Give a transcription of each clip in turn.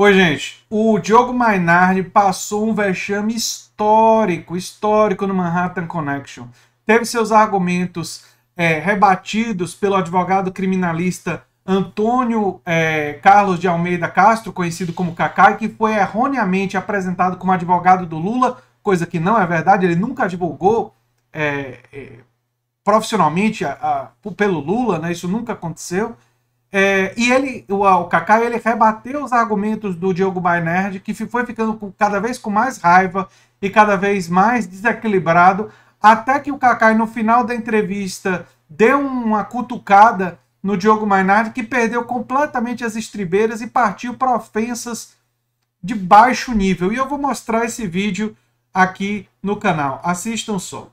Oi, gente. O Diogo Mainardi passou um vexame histórico, histórico no Manhattan Connection. Teve seus argumentos é, rebatidos pelo advogado criminalista Antônio é, Carlos de Almeida Castro, conhecido como Cacai, que foi erroneamente apresentado como advogado do Lula, coisa que não é verdade, ele nunca divulgou é, é profissionalmente a, a, pelo Lula, né? isso nunca aconteceu. É, e ele, o, o Kaká, ele rebateu os argumentos do Diogo Bainerd, que foi ficando com, cada vez com mais raiva e cada vez mais desequilibrado, até que o Kaká, no final da entrevista, deu uma cutucada no Diogo Bainerd, que perdeu completamente as estribeiras e partiu para ofensas de baixo nível. E eu vou mostrar esse vídeo aqui no canal. Assistam só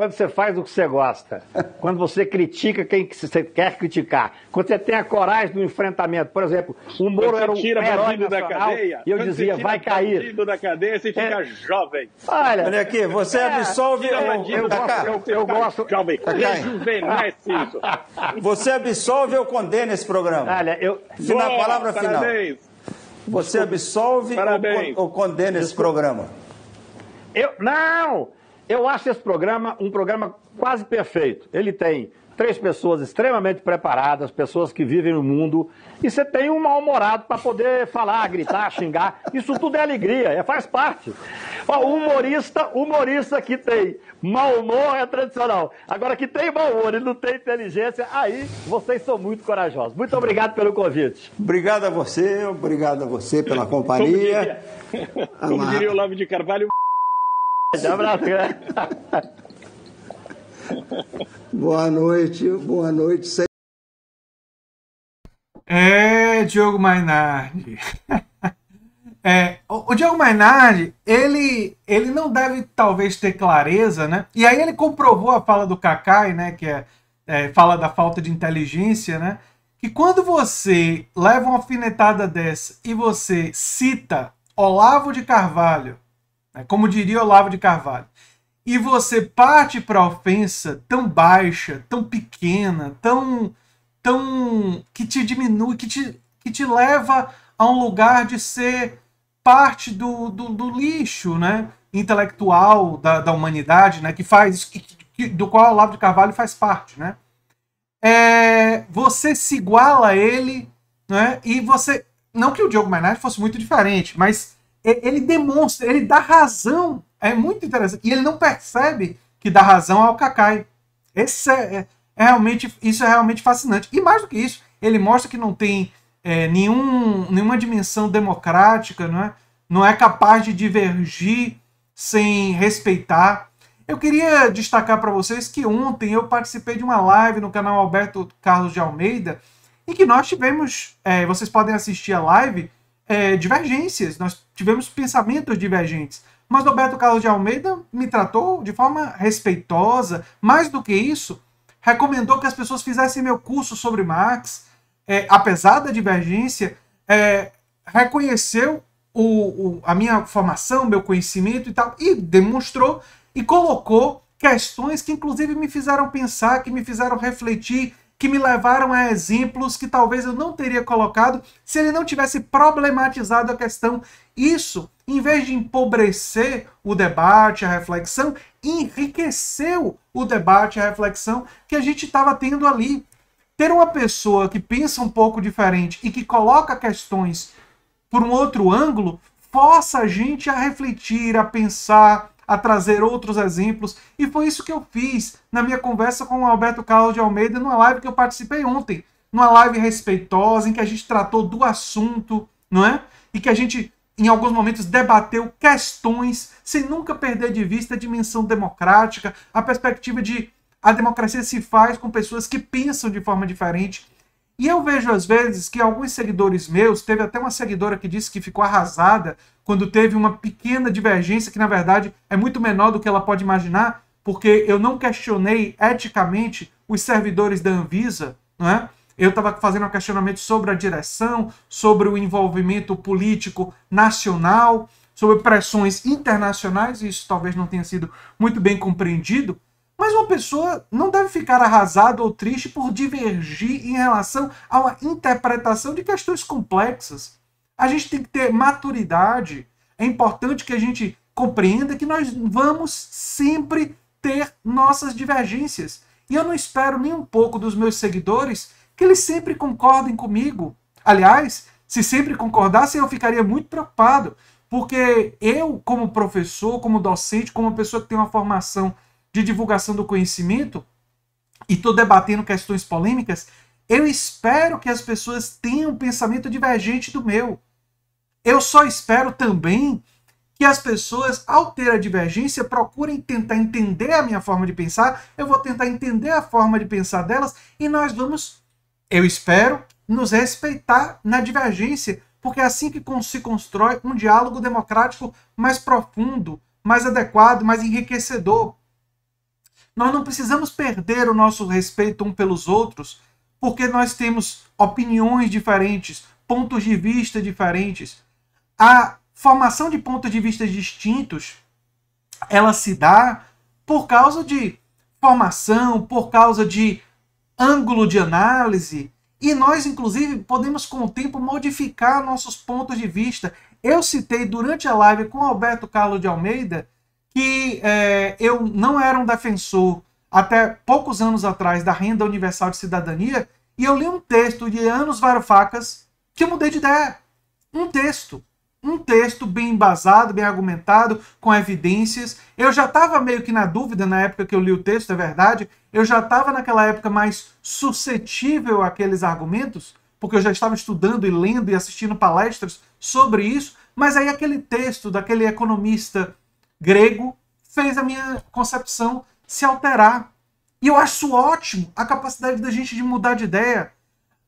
quando você faz o que você gosta, quando você critica quem que você quer criticar, quando você tem a coragem do enfrentamento. Por exemplo, o Moro era um tira herói nacional, da cadeia, e eu dizia, vai cair. da cadeia, você fica é... jovem. Olha, Olha aqui, você é, absolve... Eu, eu, gosto, eu, eu gosto... Jovem, rejuvenesce tá isso. Você absolve ou condena esse programa? Olha, eu... Boa, na palavra parabéns. final. Você absolve ou, ou condena esse programa? Eu... Não! Eu acho esse programa um programa quase perfeito. Ele tem três pessoas extremamente preparadas, pessoas que vivem no mundo, e você tem um mal-humorado para poder falar, gritar, xingar. Isso tudo é alegria, é, faz parte. O humorista, humorista que tem mau humor é tradicional. Agora, que tem mau humor e não tem inteligência, aí vocês são muito corajosos. Muito obrigado pelo convite. Obrigado a você, obrigado a você pela companhia. Como diria, Como diria o Lavo de Carvalho. Um abraço, Boa noite, boa noite. É, Diogo Mainardi. É, o Diogo Mainardi, ele, ele não deve talvez ter clareza, né? E aí ele comprovou a fala do Kakai, né? Que é, é, fala da falta de inteligência, né? Que quando você leva uma alfinetada dessa e você cita Olavo de Carvalho, né? Como diria Olavo de Carvalho. E você parte para a ofensa tão baixa, tão pequena, tão tão que te diminui, que te, que te leva a um lugar de ser parte do, do, do lixo, né? intelectual da, da humanidade, né, que faz que, que, do qual o Olavo de Carvalho faz parte, né? É, você se iguala a ele, né? E você não que o Diogo Maynard fosse muito diferente, mas ele demonstra, ele dá razão. É muito interessante. E ele não percebe que dá razão ao Kakai. Esse é, é, é realmente, isso é realmente fascinante. E mais do que isso, ele mostra que não tem é, nenhum, nenhuma dimensão democrática, não é? não é capaz de divergir sem respeitar. Eu queria destacar para vocês que ontem eu participei de uma live no canal Alberto Carlos de Almeida, em que nós tivemos, é, vocês podem assistir a live, é, divergências, nós tivemos pensamentos divergentes. Mas Roberto Carlos de Almeida me tratou de forma respeitosa, mais do que isso, recomendou que as pessoas fizessem meu curso sobre Marx, é, apesar da divergência, é, reconheceu o, o, a minha formação, meu conhecimento e tal, e demonstrou e colocou questões que inclusive me fizeram pensar, que me fizeram refletir, que me levaram a exemplos que talvez eu não teria colocado se ele não tivesse problematizado a questão. Isso, em vez de empobrecer o debate, a reflexão, enriqueceu o debate, a reflexão que a gente estava tendo ali. Ter uma pessoa que pensa um pouco diferente e que coloca questões por um outro ângulo força a gente a refletir, a pensar, a trazer outros exemplos. E foi isso que eu fiz na minha conversa com o Alberto Carlos de Almeida numa live que eu participei ontem. Numa live respeitosa, em que a gente tratou do assunto, não é? E que a gente, em alguns momentos, debateu questões sem nunca perder de vista a dimensão democrática, a perspectiva de a democracia se faz com pessoas que pensam de forma diferente e eu vejo às vezes que alguns seguidores meus, teve até uma seguidora que disse que ficou arrasada quando teve uma pequena divergência que na verdade é muito menor do que ela pode imaginar, porque eu não questionei eticamente os servidores da Anvisa, não é? Eu estava fazendo um questionamento sobre a direção, sobre o envolvimento político nacional, sobre pressões internacionais, e isso talvez não tenha sido muito bem compreendido. Mas uma pessoa não deve ficar arrasada ou triste por divergir em relação a uma interpretação de questões complexas. A gente tem que ter maturidade. É importante que a gente compreenda que nós vamos sempre ter nossas divergências. E eu não espero nem um pouco dos meus seguidores que eles sempre concordem comigo. Aliás, se sempre concordassem, eu ficaria muito preocupado, porque eu, como professor, como docente, como pessoa que tem uma formação de divulgação do conhecimento e estou debatendo questões polêmicas, eu espero que as pessoas tenham um pensamento divergente do meu. Eu só espero também que as pessoas, ao ter a divergência, procurem tentar entender a minha forma de pensar, eu vou tentar entender a forma de pensar delas e nós vamos, eu espero, nos respeitar na divergência, porque é assim que se constrói um diálogo democrático mais profundo, mais adequado, mais enriquecedor. Nós não precisamos perder o nosso respeito um pelos outros porque nós temos opiniões diferentes, pontos de vista diferentes. A formação de pontos de vista distintos ela se dá por causa de formação, por causa de ângulo de análise. E nós, inclusive, podemos com o tempo modificar nossos pontos de vista. Eu citei durante a live com Alberto Carlos de Almeida que é, eu não era um defensor até poucos anos atrás da renda universal de cidadania, e eu li um texto de Anos Varoufakis que eu mudei de ideia. Um texto. Um texto bem embasado, bem argumentado, com evidências. Eu já estava meio que na dúvida na época que eu li o texto, é verdade. Eu já estava naquela época mais suscetível àqueles argumentos, porque eu já estava estudando e lendo e assistindo palestras sobre isso. Mas aí aquele texto daquele economista grego fez a minha concepção se alterar. E eu acho ótimo a capacidade da gente de mudar de ideia.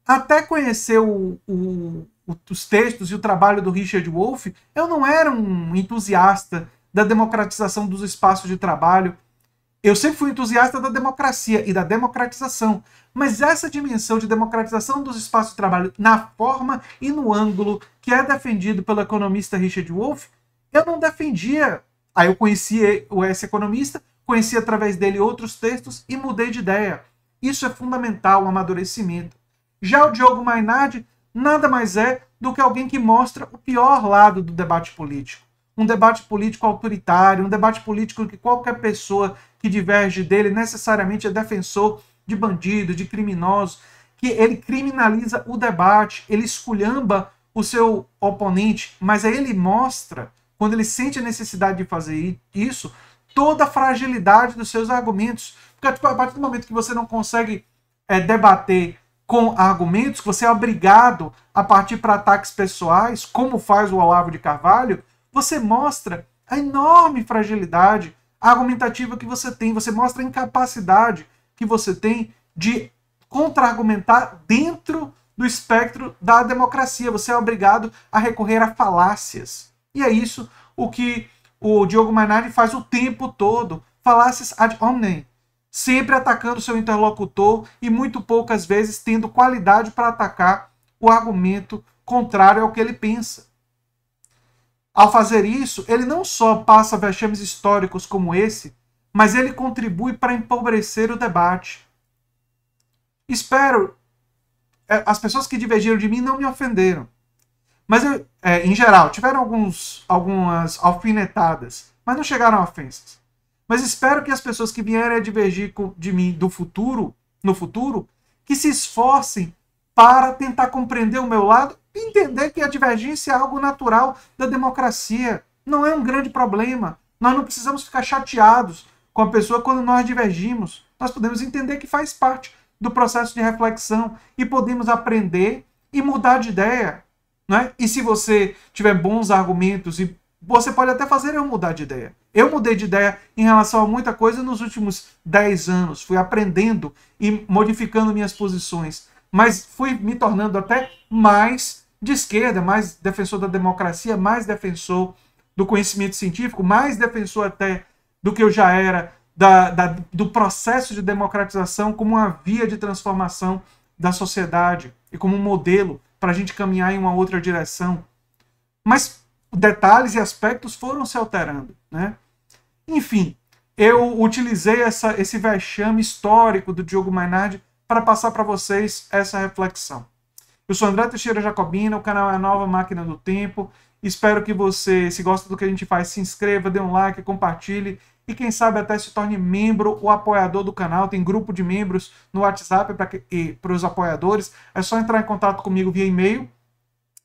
Até conhecer o, o, os textos e o trabalho do Richard Wolff, eu não era um entusiasta da democratização dos espaços de trabalho. Eu sempre fui entusiasta da democracia e da democratização, mas essa dimensão de democratização dos espaços de trabalho na forma e no ângulo que é defendido pelo economista Richard Wolff, eu não defendia Aí eu conheci esse economista, conheci através dele outros textos e mudei de ideia. Isso é fundamental, o amadurecimento. Já o Diogo Mainardi nada mais é do que alguém que mostra o pior lado do debate político. Um debate político autoritário, um debate político que qualquer pessoa que diverge dele necessariamente é defensor de bandido, de criminoso, que ele criminaliza o debate, ele esculhamba o seu oponente, mas aí ele mostra quando ele sente a necessidade de fazer isso, toda a fragilidade dos seus argumentos. Porque tipo, a partir do momento que você não consegue é, debater com argumentos, que você é obrigado a partir para ataques pessoais, como faz o Olavo de Carvalho, você mostra a enorme fragilidade argumentativa que você tem, você mostra a incapacidade que você tem de contra-argumentar dentro do espectro da democracia. Você é obrigado a recorrer a falácias. E é isso o que o Diogo Mainardi faz o tempo todo. Falasses ad omnem. Sempre atacando seu interlocutor e muito poucas vezes tendo qualidade para atacar o argumento contrário ao que ele pensa. Ao fazer isso, ele não só passa vexames históricos como esse, mas ele contribui para empobrecer o debate. Espero. É, as pessoas que divergiram de mim não me ofenderam. Mas, é, em geral, tiveram alguns, algumas alfinetadas, mas não chegaram a ofensas. Mas espero que as pessoas que vierem a divergir de mim do futuro, no futuro, que se esforcem para tentar compreender o meu lado e entender que a divergência é algo natural da democracia. Não é um grande problema. Nós não precisamos ficar chateados com a pessoa quando nós divergimos. Nós podemos entender que faz parte do processo de reflexão e podemos aprender e mudar de ideia. Né? E se você tiver bons argumentos, e você pode até fazer eu mudar de ideia. Eu mudei de ideia em relação a muita coisa nos últimos 10 anos. Fui aprendendo e modificando minhas posições. Mas fui me tornando até mais de esquerda, mais defensor da democracia, mais defensor do conhecimento científico, mais defensor até do que eu já era da, da, do processo de democratização como uma via de transformação da sociedade e como um modelo para a gente caminhar em uma outra direção. Mas detalhes e aspectos foram se alterando, né? Enfim, eu utilizei essa, esse vexame histórico do Diogo Mainardi para passar para vocês essa reflexão. Eu sou André Teixeira Jacobina, o canal é a Nova Máquina do Tempo. Espero que você, se gosta do que a gente faz, se inscreva, dê um like, compartilhe e quem sabe até se torne membro ou apoiador do canal. Tem grupo de membros no WhatsApp para os apoiadores. É só entrar em contato comigo via e-mail.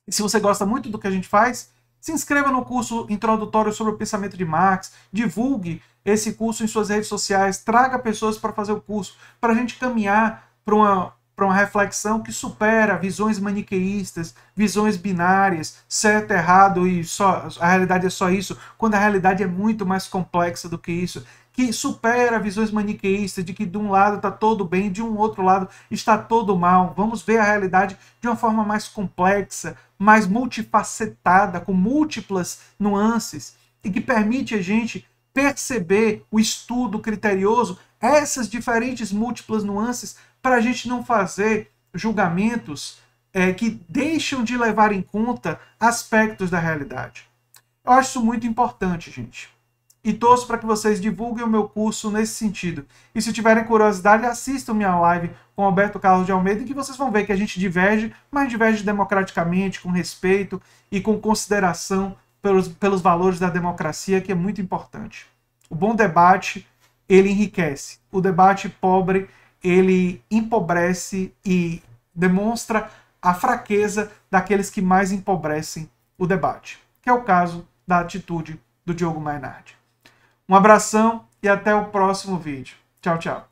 E se você gosta muito do que a gente faz, se inscreva no curso introdutório sobre o pensamento de Marx, divulgue esse curso em suas redes sociais, traga pessoas para fazer o curso, para a gente caminhar para uma para uma reflexão que supera visões maniqueístas, visões binárias, certo, errado e só a realidade é só isso, quando a realidade é muito mais complexa do que isso, que supera visões maniqueístas de que de um lado está todo bem, de um outro lado está todo mal. Vamos ver a realidade de uma forma mais complexa, mais multifacetada, com múltiplas nuances e que permite a gente perceber o estudo criterioso essas diferentes múltiplas nuances para a gente não fazer julgamentos é, que deixam de levar em conta aspectos da realidade. Eu acho isso muito importante, gente. E torço para que vocês divulguem o meu curso nesse sentido. E se tiverem curiosidade, assistam minha live com Alberto Carlos de Almeida, que vocês vão ver que a gente diverge, mas diverge democraticamente, com respeito e com consideração pelos, pelos valores da democracia, que é muito importante. O bom debate, ele enriquece. O debate pobre, ele empobrece e demonstra a fraqueza daqueles que mais empobrecem o debate, que é o caso da atitude do Diogo Mainardi. Um abração e até o próximo vídeo. Tchau, tchau.